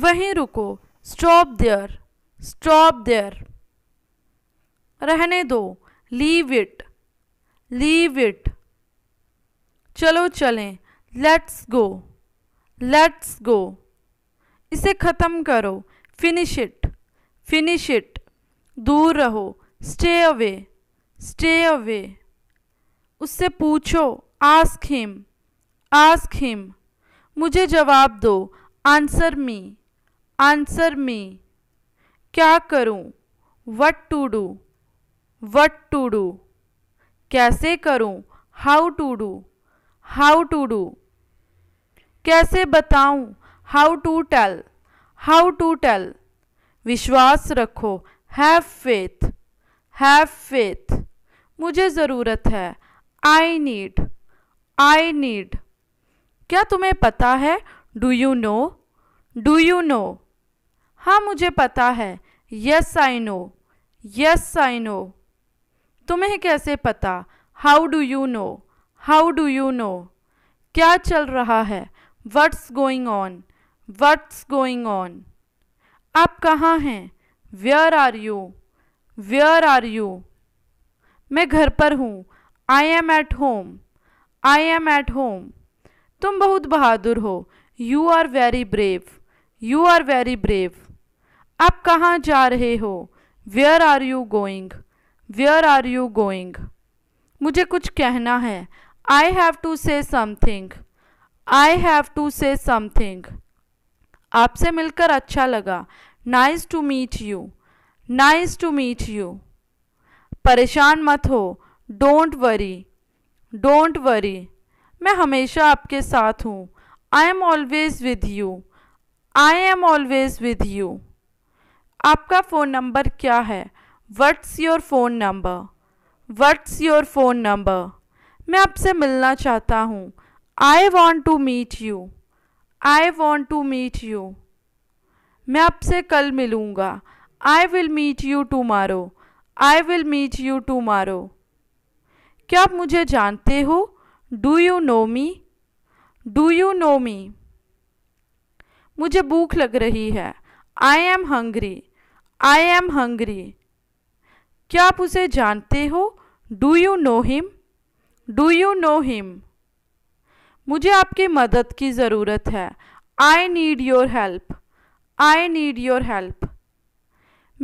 वहीं रुको stop there stop there रहने दो लीव इट लीव इट चलो चलें लेट्स गो लेट्स गो इसे ख़त्म करो फिनिश इट फिनिश इट दूर रहो स्टे अवे स्टे अवे उससे पूछो आस्क हिम आस्क हिम मुझे जवाब दो आंसर मी आंसर मी क्या करूं what to do what to do कैसे करूं how to do how to do कैसे बताऊं how to tell how to tell विश्वास रखो हैव फेथ हैव फेथ मुझे ज़रूरत है आई नीड आई नीड क्या तुम्हें पता है do you know do you know हाँ मुझे पता है yes I know yes I know तुम्हें कैसे पता how do you know how do you know क्या चल रहा है what's going on what's going on आप कहाँ हैं where are you where are you मैं घर पर हूँ I am at home I am at home तुम बहुत बहादुर हो you are very brave you are very brave आप कहाँ जा रहे हो where are you going where are you going मुझे कुछ कहना है I have to say something I have to say something आपसे मिलकर अच्छा लगा nice to meet you nice to meet you परेशान मत हो डोंट वरी डोंट वरी मैं हमेशा आपके साथ हूँ I am always with you I am always with you आपका फ़ोन नंबर क्या है what's your phone number what's your phone number मैं आपसे मिलना चाहता हूँ I want to meet you I want to meet you मैं आपसे कल मिलूँगा I will meet you tomorrow I will meet you tomorrow क्या आप मुझे जानते हो do you know me do you know मी मुझे भूख लग रही है I am hungry I am hungry क्या आप उसे जानते हो do you know him do you know him मुझे आपकी मदद की ज़रूरत है I need your help I need your help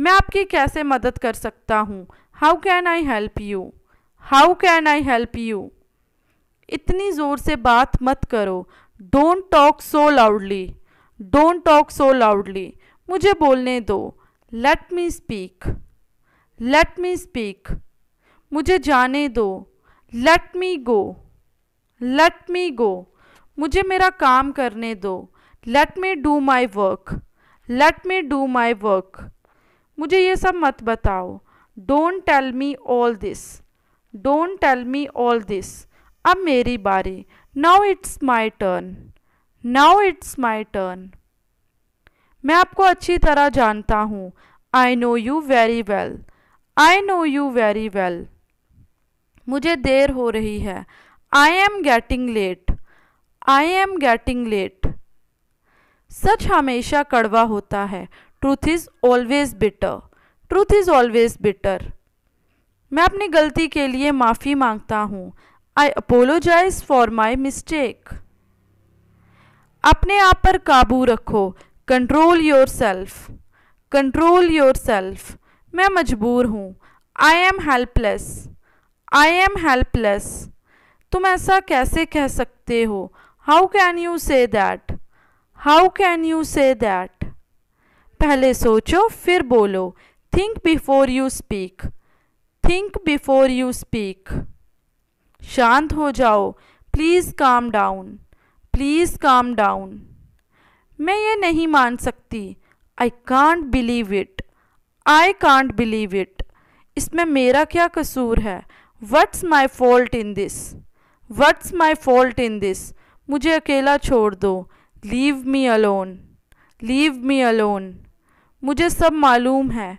मैं आपकी कैसे मदद कर सकता हूँ how can I help you how can I help you इतनी ज़ोर से बात मत करो don't talk so loudly don't talk so loudly मुझे बोलने दो let me speak let me speak मुझे जाने दो लेट मी गो लेट मी गो मुझे मेरा काम करने दो let me do my work let me do my work मुझे ये सब मत बताओ don't tell me all this don't tell me all this अब मेरी बारी now it's my turn now it's my turn मैं आपको अच्छी तरह जानता हूँ I know you very well I know you very well मुझे देर हो रही है I am getting late I am getting late सच हमेशा कड़वा होता है truth is always bitter truth is always bitter मैं अपनी गलती के लिए माफ़ी मांगता हूँ I apologize for my mistake अपने आप पर काबू रखो control yourself control yourself मैं मजबूर हूँ I am helpless I am helpless तुम ऐसा कैसे कह सकते हो how can you say that how can you say that पहले सोचो फिर बोलो think before you speak think before you speak शांत हो जाओ please calm down please calm down मैं ये नहीं मान सकती I can't believe it I can't believe it इसमें मेरा क्या कसूर है what's my fault in this what's my fault in this मुझे अकेला छोड़ दो leave me alone leave me alone मुझे सब मालूम है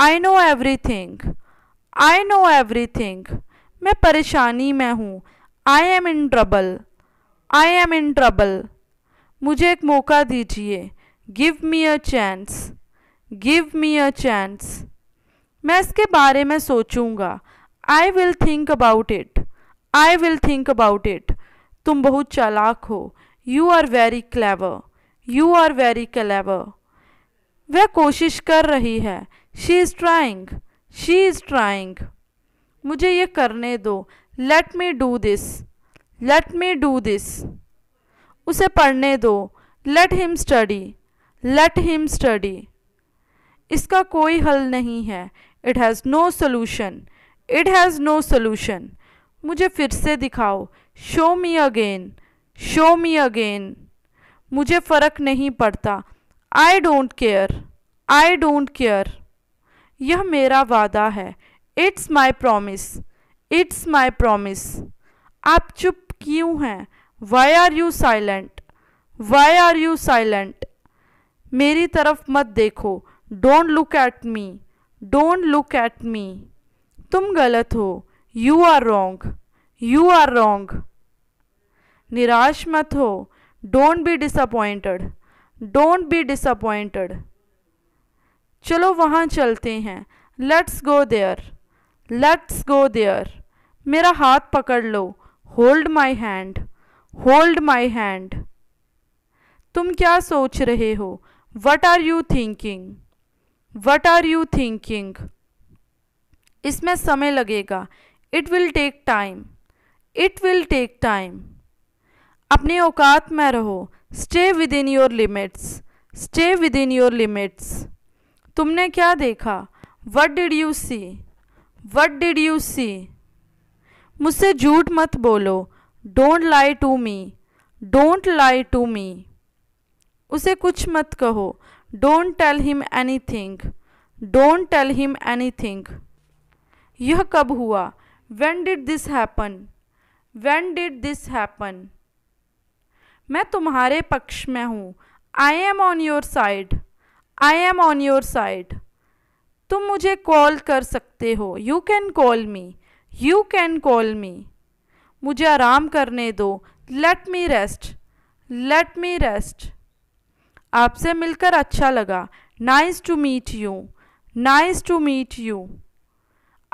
I know everything I know everything मैं परेशानी में हूँ I am in trouble I am in trouble मुझे एक मौका दीजिए give me a chance give me a chance मैं इसके बारे में सोचूंगा I will think about it I will think about it तुम बहुत चालाक हो you are very clever you are very clever वह कोशिश कर रही है she is trying she is trying मुझे ये करने दो let me do this let me do this उसे पढ़ने दो let him study let him study इसका कोई हल नहीं है it has no solution it has no solution मुझे फिर से दिखाओ show me again show me again मुझे फ़र्क नहीं पड़ता I don't care I don't care यह मेरा वादा है it's my promise it's my promise आप चुप क्यों हैं why are you silent why are you silent मेरी तरफ मत देखो don't look at me don't look at me तुम गलत हो you are wrong you are wrong निराश मत हो don't be disappointed don't be disappointed चलो वहाँ चलते हैं let's go there let's go there मेरा हाथ पकड़ लो hold my hand hold my hand तुम क्या सोच रहे हो what are you thinking what are you thinking इसमें समय लगेगा it will take time it will take time अपने औकात में रहो stay within your limits stay within your limits तुमने क्या देखा what did you see what did you see मुझसे झूठ मत बोलो don't lie to me don't lie to me उसे कुछ मत कहो don't tell him anything don't tell him anything यह कब हुआ when did this happen when did this happen मैं तुम्हारे पक्ष में हूँ I am on your side I am on your side तुम मुझे कॉल कर सकते हो you can call me you can call me मुझे आराम करने दो let me rest let me rest आपसे मिलकर अच्छा लगा nice to meet you nice to meet you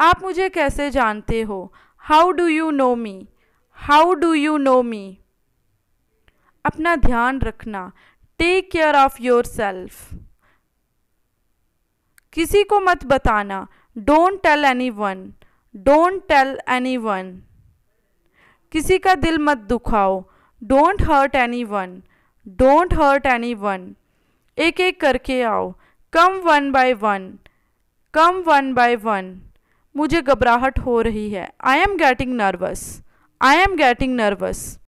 आप मुझे कैसे जानते हो how do you know me how do you know me अपना ध्यान रखना take care of yourself किसी को मत बताना don't tell anyone don't tell anyone किसी का दिल मत दुखाओ don't hurt anyone don't hurt anyone एक एक करके आओ come one by one come one by one मुझे घबराहट हो रही है I am getting nervous I am getting nervous